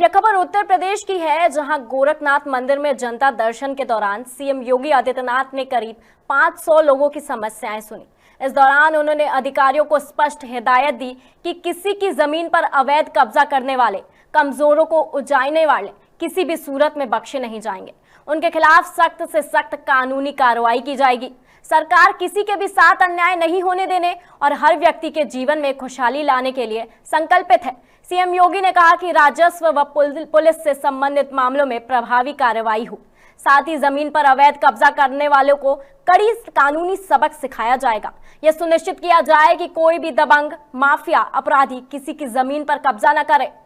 यह खबर उत्तर प्रदेश की है जहां गोरखनाथ मंदिर में जनता दर्शन के दौरान सीएम योगी आदित्यनाथ ने करीब 500 लोगों की समस्याएं सुनी इस दौरान उन्होंने अधिकारियों को स्पष्ट हिदायत दी कि किसी की जमीन पर अवैध कब्जा करने वाले कमजोरों को उजाइने वाले किसी भी सूरत में बख्शे नहीं जाएंगे उनके खिलाफ सख्त से सख्त कानूनी कार्रवाई की जाएगी सरकार किसी के भी साथ अन्याय नहीं होने देने और हर व्यक्ति के जीवन में खुशहाली लाने के लिए संकल्पित है सीएम योगी ने कहा कि राजस्व व पुलिस से संबंधित मामलों में प्रभावी कार्रवाई हो साथ ही जमीन पर अवैध कब्जा करने वालों को कड़ी कानूनी सबक सिखाया जाएगा यह सुनिश्चित किया जाए कि कोई भी दबंग माफिया अपराधी किसी की जमीन पर कब्जा न करे